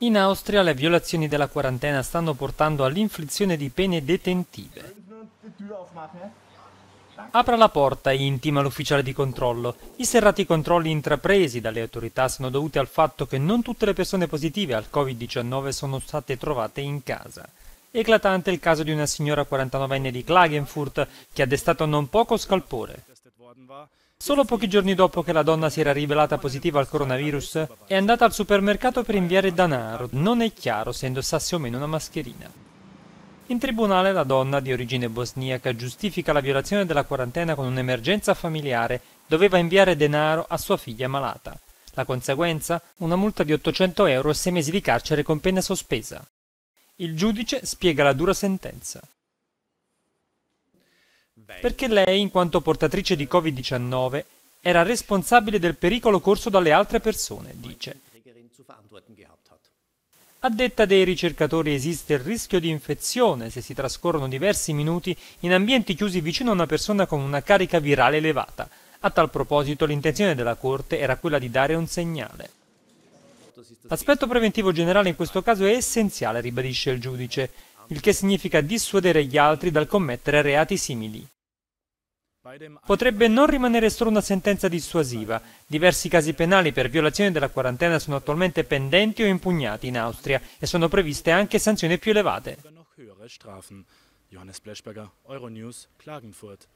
In Austria le violazioni della quarantena stanno portando all'inflizione di pene detentive. Apra la porta, intima l'ufficiale di controllo. I serrati controlli intrapresi dalle autorità sono dovuti al fatto che non tutte le persone positive al Covid-19 sono state trovate in casa. Eclatante il caso di una signora 49enne di Klagenfurt che ha destato non poco scalpore. Solo pochi giorni dopo che la donna si era rivelata positiva al coronavirus, è andata al supermercato per inviare denaro. Non è chiaro se indossasse o meno una mascherina. In tribunale la donna, di origine bosniaca, giustifica la violazione della quarantena con un'emergenza familiare. Doveva inviare denaro a sua figlia malata. La conseguenza? Una multa di 800 euro e 6 mesi di carcere con pena sospesa. Il giudice spiega la dura sentenza perché lei, in quanto portatrice di Covid-19, era responsabile del pericolo corso dalle altre persone, dice. A detta dei ricercatori esiste il rischio di infezione se si trascorrono diversi minuti in ambienti chiusi vicino a una persona con una carica virale elevata. A tal proposito l'intenzione della Corte era quella di dare un segnale. L'aspetto preventivo generale in questo caso è essenziale, ribadisce il giudice, il che significa dissuadere gli altri dal commettere reati simili. Potrebbe non rimanere solo una sentenza dissuasiva. Diversi casi penali per violazione della quarantena sono attualmente pendenti o impugnati in Austria e sono previste anche sanzioni più elevate. Johannes Bleschberger, Euronews, Klagenfurt.